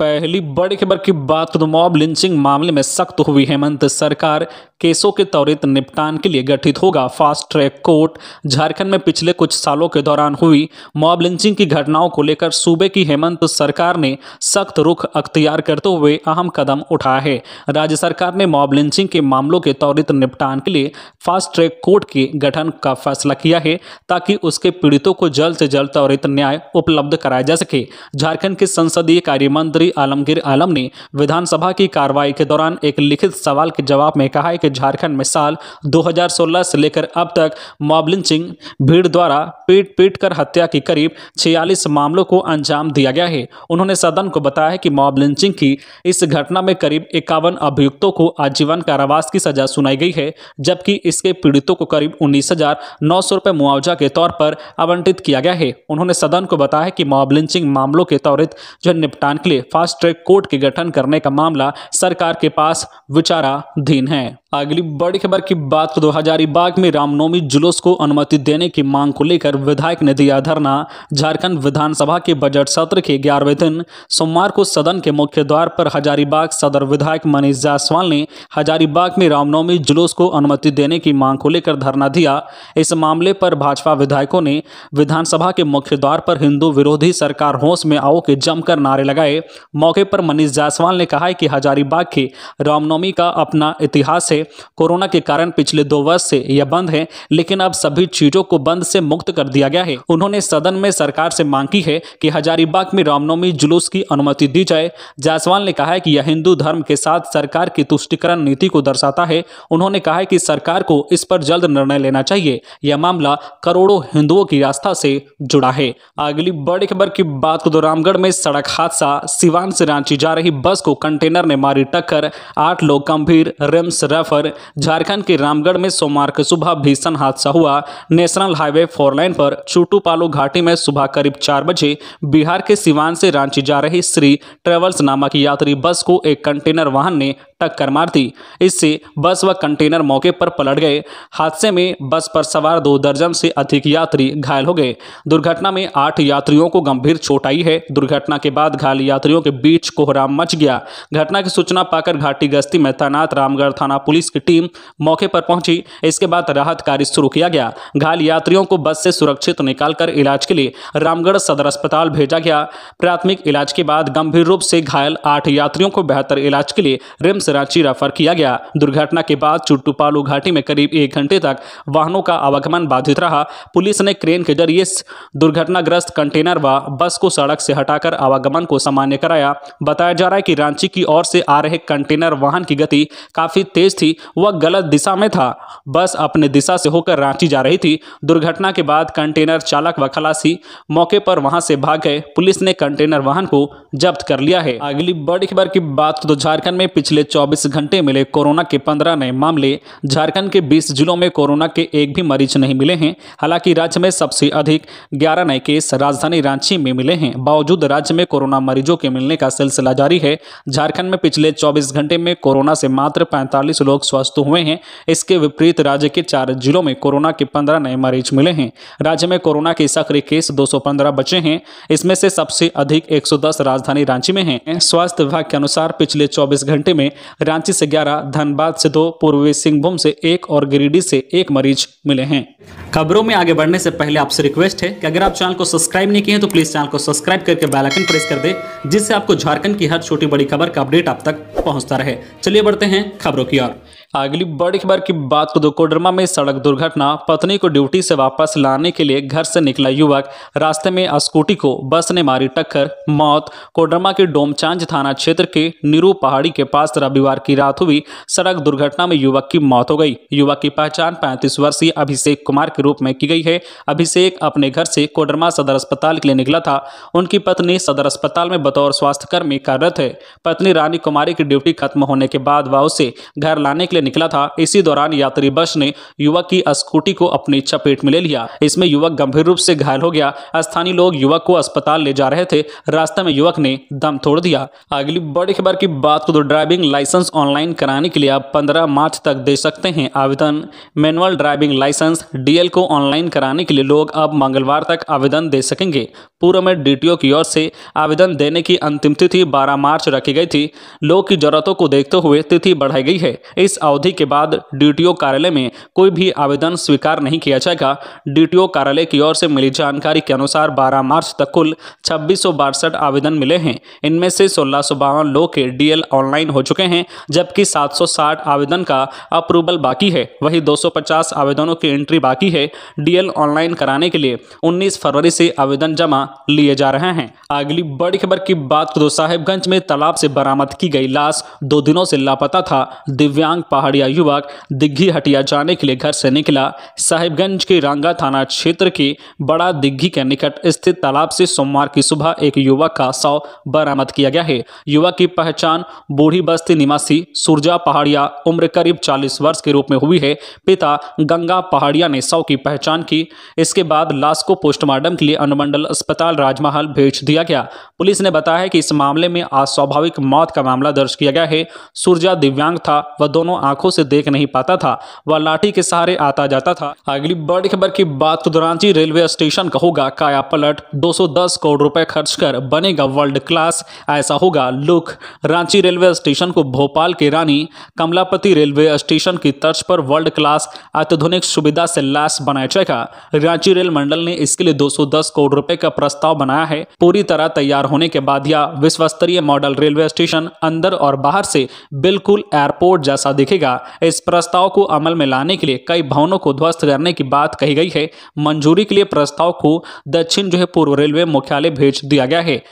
पहली बड़ी खबर की बात तो मॉब लिंचिंग मामले में सख्त हुई हेमंत सरकार केसों के त्वरित निपटान के लिए गठित होगा फास्ट ट्रैक कोर्ट झारखंड में पिछले कुछ सालों के दौरान हुई मॉब लिंचिंग की घटनाओं को लेकर सूबे की हेमंत सरकार ने सख्त रुख अख्तियार करते हुए अहम कदम उठाया है राज्य सरकार ने मॉब लिंचिंग के मामलों के त्वरित निपटान के लिए फास्ट ट्रैक कोर्ट के गठन का फैसला किया है ताकि उसके पीड़ितों को जल्द से जल्द त्वरित न्याय उपलब्ध कराया जा सके झारखंड के संसदीय कार्य मंत्री मंत्री आलमगीर आलम ने विधानसभा की कार्रवाई के दौरान एक लिखित सवाल के जवाब में कहा है कि झारखंड में साल 2016 से लेकर अब तक मॉब लिंचिंग भीड़ द्वारा पीट पीट कर हत्या की करीब 46 मामलों को अंजाम दिया गया है उन्होंने सदन को बताया है कि मॉब लिंचिंग की इस घटना में करीब इक्यावन अभियुक्तों को आजीवन कारावास की सजा सुनाई गई है जबकि इसके पीड़ितों को करीब उन्नीस हजार मुआवजा के तौर पर आवंटित किया गया है उन्होंने सदन को बताया कि मॉब लिंचिंग मामलों के त्वरित जो निपटान के लिए फास्ट ट्रैक कोर्ट के गठन करने का मामला सरकार के पास विचाराधीन है अगली बड़ी खबर की बात तो हजारीबाग में रामनवमी जुलूस को अनुमति देने की मांग को लेकर विधायक ने दिया धरना झारखंड विधानसभा के बजट सत्र के ग्यारहवें दिन सोमवार को सदन के मुख्य द्वार पर हजारीबाग सदर विधायक मनीष जायसवाल ने हजारीबाग में रामनवमी जुलूस को अनुमति देने की मांग को लेकर धरना दिया इस मामले पर भाजपा विधायकों ने विधानसभा के मुख्य द्वार पर हिंदू विरोधी सरकार होश में आओ के जमकर नारे लगाए मौके पर मनीष जायसवाल ने कहा है कि हजारीबाग की रामनवमी का अपना इतिहास है कोरोना के कारण पिछले दो वर्ष से यह बंद है लेकिन अब सभी चीजों को बंद से मुक्त कर दिया गया है उन्होंने सदन में सरकार से मांग की है कि हजारीबाग में रामनवमी जुलूस की अनुमति दी जाए जायसवाल ने कहा है कि यह हिंदू धर्म के साथ सरकार की तुष्टिकरण नीति को दर्शाता है उन्होंने कहा है कि सरकार को इस पर जल्द निर्णय लेना चाहिए यह मामला करोड़ों हिंदुओं की आस्था से जुड़ा है अगली बड़ी खबर की बात को तो रामगढ़ में सड़क हादसा शिवा सिवान से रांची जा रही बस को कंटेनर ने मारी टक्कर आठ लोग गंभीर रिम्स रेफर झारखंड के रामगढ़ में सोमवार की सुबह भीषण हादसा हुआ नेशनल हाईवे फोर लाइन पर चूटू घाटी में सुबह करीब चार बजे बिहार के सिवान से रांची जा रही श्री ट्रेवल्स नामक यात्री बस को एक कंटेनर वाहन ने टक्कर मार दी इससे बस व कंटेनर मौके पर पलट गए हादसे में बस पर सवार दो दर्जन से अधिक यात्री घायल हो गए दुर्घटना में आठ यात्रियों को गंभीर चोट आई है दुर्घटना के बाद घायल यात्रियों के बीच कोहरा मच गया घटना की सूचना पाकर घाटी गश्ती में तैनात रामगढ़ थाना पुलिस की टीम मौके पर पहुंची इसके बाद राहत कार्य शुरू किया गया घायल यात्रियों को बस से सुरक्षित निकालकर इलाज के लिए रामगढ़ सदर अस्पताल भेजा गया प्राथमिक इलाज के बाद गंभीर रूप से घायल आठ यात्रियों को बेहतर इलाज के लिए रिम्स रांची रेफर किया गया दुर्घटना के बाद चुट्टूपालू घाटी में करीब एक घंटे तक वाहनों का आवागमन बाधित रहा पुलिस ने क्रेन के जरिए दुर्घटनाग्रस्त कंटेनर व बस को सड़क से हटाकर आवागमन को सामान्य कराया बताया बताया जा रहा है कि रांची की ओर से आ रहे कंटेनर वाहन की गति काफ़ी तेज थी वह गलत दिशा में था बस अपने दिशा से होकर रांची जा रही थी दुर्घटना के बाद कंटेनर चालक व खलासी मौके पर वहां से भाग गए पुलिस ने कंटेनर वाहन को जब्त कर लिया है अगली बड़ी खबर की बात तो झारखंड में पिछले चौबीस घंटे मिले कोरोना के पंद्रह नए मामले झारखंड के बीस जिलों में कोरोना के एक भी मरीज नहीं मिले हैं हालांकि राज्य में सबसे अधिक ग्यारह नए केस राजधानी रांची में मिले हैं बावजूद राज्य में कोरोना मरीजों के मिलने मिलने का सिलसिला जारी है झारखंड में पिछले 24 घंटे में कोरोना से मात्र 45 लोग स्वस्थ हुए हैं इसके विपरीत राज्य के चार जिलों में कोरोना के 15 नए मरीज मिले हैं राज्य में कोरोना के सक्रिय केस 215 बचे हैं इसमें से सबसे अधिक 110 राजधानी रांची में है स्वास्थ्य विभाग के अनुसार पिछले चौबीस घंटे में रांची से ग्यारह धनबाद से दो पूर्वी सिंहभूम से एक और गिरिडीह से एक मरीज मिले हैं खबरों में आगे बढ़ने से पहले आपसे रिक्वेस्ट है कि अगर आप चैनल को सब्सक्राइब नहीं किए तो प्लीज चैनल को सब्सक्राइब करके आइकन प्रेस कर दें जिससे आपको झारखंड की हर छोटी बड़ी खबर का अपडेट आप तक पहुंचता रहे चलिए बढ़ते हैं खबरों की ओर अगली बड़ी खबर की बात को तो कोडरमा में सड़क दुर्घटना पत्नी को ड्यूटी से वापस लाने के लिए घर से निकला युवक रास्ते में स्कूटी को बस ने मारी टक्कर मौत कोडरमा के डोमचांज थाना क्षेत्र के निरू पहाड़ी के पास रविवार की रात हुई सड़क दुर्घटना में युवक की मौत हो गई युवक की पहचान पैंतीस वर्षीय अभिषेक कुमार के रूप में की गई है अभिषेक अपने घर से कोडरमा सदर अस्पताल के लिए निकला था उनकी पत्नी सदर अस्पताल में बतौर स्वास्थ्यकर्मी कार्यरत है पत्नी रानी कुमारी की ड्यूटी खत्म होने के बाद वह उसे घर लाने के लिए निकला था इसी दौरान यात्री बस ने युवक की स्कूटी को अपनी चपेट में ले लिया इसमें युवक गंभीर रूप से घायल हो गया स्थानीय लोग युवक को अस्पताल ले जा रहे थे रास्ते में युवक ने दम तोड़ दिया अगली बड़ी खबर की बात को तो ड्राइविंग लाइसेंस ऑनलाइन कराने के लिए आप पंद्रह मार्च तक दे सकते हैं आवेदन मैनुअल ड्राइविंग लाइसेंस डीएल को ऑनलाइन कराने के लिए लोग अब मंगलवार तक आवेदन दे सकेंगे पूर्व में डीटीओ की ओर से आवेदन देने की अंतिम तिथि 12 मार्च रखी गई थी लोग की जरूरतों को देखते हुए तिथि बढ़ाई गई है इस अवधि के बाद डीटीओ कार्यालय में कोई भी आवेदन स्वीकार नहीं किया जाएगा डीटीओ कार्यालय की ओर से मिली जानकारी के अनुसार 12 मार्च तक कुल छब्बीस आवेदन मिले हैं इनमें से सोलह लोग के डीएल ऑनलाइन हो चुके हैं जबकि 760 आवेदन का अप्रूवल बाकी है वही 250 आवेदनों की एंट्री बाकी है डीएल ऑनलाइन कराने के लिए 19 फरवरी से आवेदन जमा लिए जा रहे हैं अगली बड़ी खबर की बात करो साहेबगंज में तालाब से बरामद की गई लाश दो दिनों से लापता था दिव्यांग पहाड़िया युवक दिग्घी हटिया जाने के लिए घर से निकला साहिबगंज के रांगा थाना क्षेत्र के बड़ा दिग्घी के निकट स्थित तालाब से सोमवार की सुबह एक युवक का शव बरामद किया गया है युवक की पहचान बूढ़ी बस्ती निवासी सुरजा पहाड़िया उम्र करीब चालीस वर्ष के रूप में हुई है पिता गंगा पहाड़िया ने शव की पहचान की इसके बाद लाश को पोस्टमार्टम के लिए अनुमंडल अस्पताल राजमहल भेज दिया गया पुलिस ने बताया कि इस मामले में अस्वाभाविक मौत का मामला दर्ज किया गया है सूरजा दिव्यांग था वह दोनों आंखों से देख नहीं पाता था वह लाठी के सहारे आता जाता था अगली बड़ी खबर की बात तो रांची रेलवे स्टेशन का होगा काया पलट 210 करोड़ रुपए खर्च कर बनेगा वर्ल्ड क्लास ऐसा होगा लुक रांची रेलवे स्टेशन को भोपाल के रानी कमलापति रेलवे स्टेशन की तर्ज पर वर्ल्ड क्लास अत्याधुनिक सुविधा से लैस बनाया जाएगा रांची रेल मंडल ने इसके लिए 210 करोड़ रुपए का प्रस्ताव बनाया है पूरी तरह तैयार होने के बाद यह विश्व स्तरीय मॉडल रेलवे स्टेशन अंदर और बाहर से बिल्कुल एयरपोर्ट जैसा दिखेगा रखेगा इस प्रस्ताव को अमल में लाने के लिए कई भवनों को ध्वस्त करने की बात कही गई है मंजूरी के लिए प्रस्ताव को दक्षिण जो है पूर्व रेलवे मुख्यालय भेज दिया गया है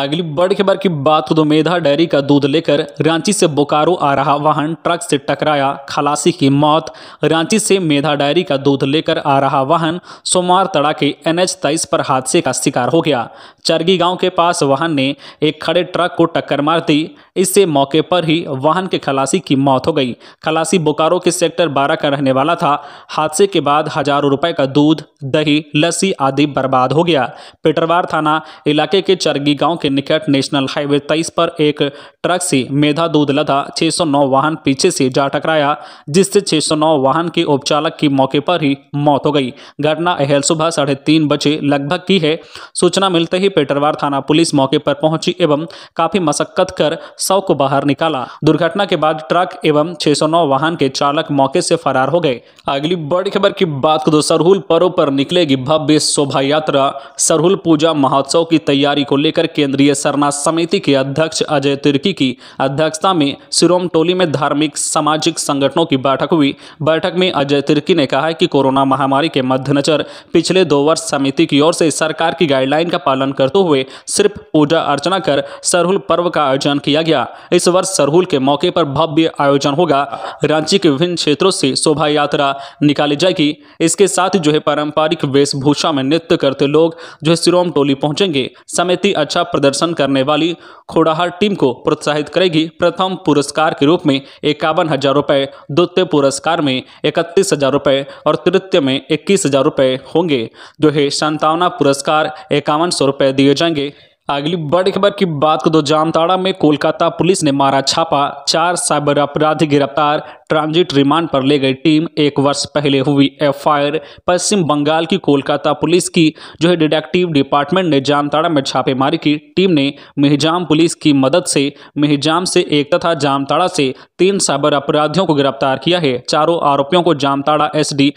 अगली बड़ी खबर की बात तो मेधा डेयरी का दूध लेकर रांची से बोकारो आ रहा वाहन ट्रक से टकराया खलासी की मौत रांची से मेधा डेयरी का दूध लेकर आ रहा वाहन सोमवार तड़ाके एन एच पर हादसे का शिकार हो गया चरगी गांव के पास वाहन ने एक खड़े ट्रक को टक्कर मार दी इससे मौके पर ही वाहन के खलासी की मौत हो गई खलासी बोकारो के सेक्टर बारह का रहने वाला था हादसे के बाद हजारों रुपए का दूध दही लस्सी आदि बर्बाद हो गया पेटरवार थाना इलाके के चरगी गांव के निकट नेशनल हाईवे तेईस पर एक ट्रक से मेधा दूध लदा 609 वाहन पीछे से जा टकराया जिससे 609 वाहन के उपचालक की मौके पर ही मौत हो गई घटना अहल सुबह साढ़े तीन बजे लगभग की है सूचना मिलते ही पेटरवार थाना पुलिस मौके पर पहुंची एवं काफी मशक्कत कर शव को बाहर निकाला दुर्घटना के बाद ट्रक एवं छह वाहन के चालक मौके से फरार हो गए अगली बड़ी खबर की बात करो सरहुल पर्व पर निकलेगी भव्य शोभा यात्रा सरहुल पूजा महोत्सव की तैयारी को लेकर केंद्रीय सरना समिति के अध्यक्ष अजय तिर्की की अध्यक्षता में सिरोम टोली में धार्मिक सामाजिक संगठनों की बैठक हुई बैठक में अजय तिर्की ने कहा की कि कोरोना महामारी के मद्देनजर पिछले दो वर्ष समिति की ओर से सरकार की गाइडलाइन का पालन करते हुए सिर्फ पूजा अर्चना कर सरहुल पर्व का आयोजन किया गया गया इस वर्ष सरहुल के मौके पर भव्य आयोजन होगा रांची के विभिन्न क्षेत्रों से शोभा यात्रा निकाली जाएगी इसके साथ जो है पारंपरिक वेशभूषा में नृत्य करते लोग जो है सिरोम टोली पहुंचेंगे समिति अच्छा प्रदर्शन करने वाली खोड़ाहार टीम को प्रोत्साहित करेगी प्रथम पुरस्कार के रूप में इक्यावन हजार रुपए द्वितीय पुरस्कार में इकतीस हजार रुपए और तृतीय में इक्कीस हजार रुपए होंगे जो है संतावना पुरस्कार इक्यावन सौ रुपए दिए जाएंगे अगली बड़ी खबर की बात करो जामताड़ा में कोलकाता पुलिस ने मारा छापा चार साइबर अपराधी गिरफ्तार ट्रांजिट रिमांड पर ले गई टीम एक वर्ष पहले हुई एफआईआर पश्चिम बंगाल की कोलकाता पुलिस की जो है डिटेक्टिव डिपार्टमेंट ने जामताड़ा में छापेमारी की टीम ने मेहजाम पुलिस की मदद से मेहजाम से एक तथा जामताड़ा से तीन साइबर अपराधियों को गिरफ्तार किया है चारों आरोपियों को जामताड़ा एस डी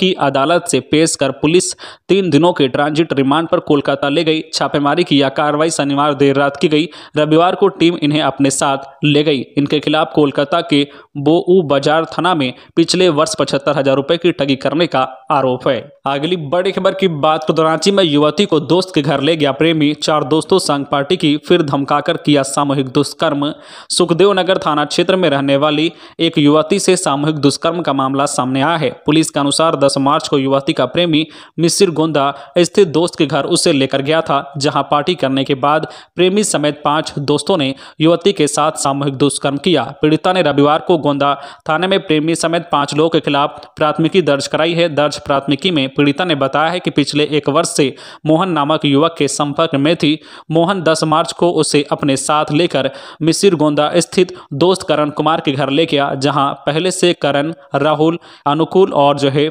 की अदालत से पेश कर पुलिस तीन दिनों के ट्रांजिट रिमांड पर कोलकाता ले गई छापेमारी किया कार्रवाई शनिवार देर रात की गई रविवार को टीम इन्हें अपने साथ ले गई इनके खिलाफ कोलकाता के बोऊ बाजार थाना में पिछले वर्ष पचहत्तर हजार रुपए की ठगी करने का आरोप है अगली बड़ी खबर की बात तो रांची में युवती को दोस्त के घर ले गया प्रेमी चार दोस्तों संग पार्टी की फिर धमकाकर किया सामूहिक दुष्कर्म सुखदेव नगर थाना क्षेत्र में रहने वाली एक युवती से सामूहिक दुष्कर्म का मामला सामने आया है पुलिस के अनुसार 10 मार्च को युवती का प्रेमी मिसिर गोंदा स्थित दोस्त के घर उसे लेकर गया था जहाँ पार्टी करने के बाद प्रेमी समेत पाँच दोस्तों ने युवती के साथ सामूहिक दुष्कर्म किया पीड़िता ने रविवार को गोंदा थाने में प्रेमी समेत पाँच लोगों के खिलाफ प्राथमिकी दर्ज कराई है दर्ज प्राथमिकी में पीड़िता ने बताया है कि पिछले एक वर्ष से मोहन नामक युवक के संपर्क में थी मोहन 10 मार्च को उसे अपने साथ लेकर मिसिर गोंदा स्थित दोस्त करण कुमार के घर ले गया जहां पहले से करण राहुल अनुकूल और जो है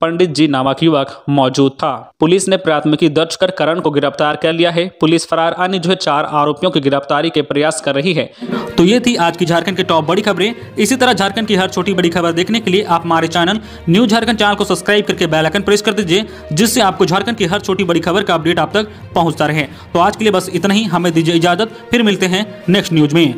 पंडित जी नामक युवक मौजूद था पुलिस ने प्राथमिकी दर्ज कर करण को गिरफ्तार कर लिया है पुलिस फरार अन्य जो है चार आरोपियों की गिरफ्तारी के प्रयास कर रही है तो ये थी आज की झारखंड की टॉप बड़ी खबरें इसी तरह झारखंड की हर छोटी बड़ी खबर देखने के लिए आप हमारे चैनल न्यूज झारखंड चैनल को सब्सक्राइब करके बेलाइकन प्रेस कर दीजिए जिससे आपको झारखंड की हर छोटी बड़ी खबर का अपडेट आप तक पहुँचता रहे तो आज के लिए बस इतना ही हमें दीजिए इजाजत फिर मिलते हैं नेक्स्ट न्यूज में